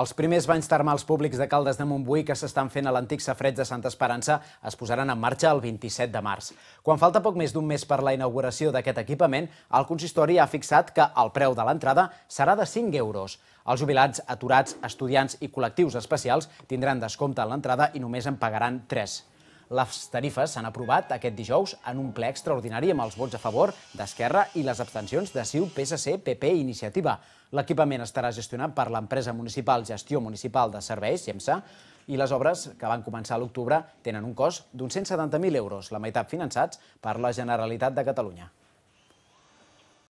Els primers banys termals públics de Caldes de Montbui que s'estan fent a l'antic safreig de Santa Esperança es posaran en marxa el 27 de març. Quan falta poc més d'un mes per la inauguració d'aquest equipament, el consistori ha fixat que el preu de l'entrada serà de 5 euros. Els jubilats, aturats, estudiants i col·lectius especials tindran descompte en l'entrada i només en pagaran 3. Les tarifes s'han aprovat aquest dijous en un ple extraordinari amb els vots a favor d'Esquerra i les abstencions de CiU, PSC, PP i Iniciativa. L'equipament estarà gestionat per l'empresa municipal Gestió Municipal de Serveis, GEMSA, i les obres, que van començar a l'octubre, tenen un cost d'uns 170.000 euros, la meitat finançats per la Generalitat de Catalunya.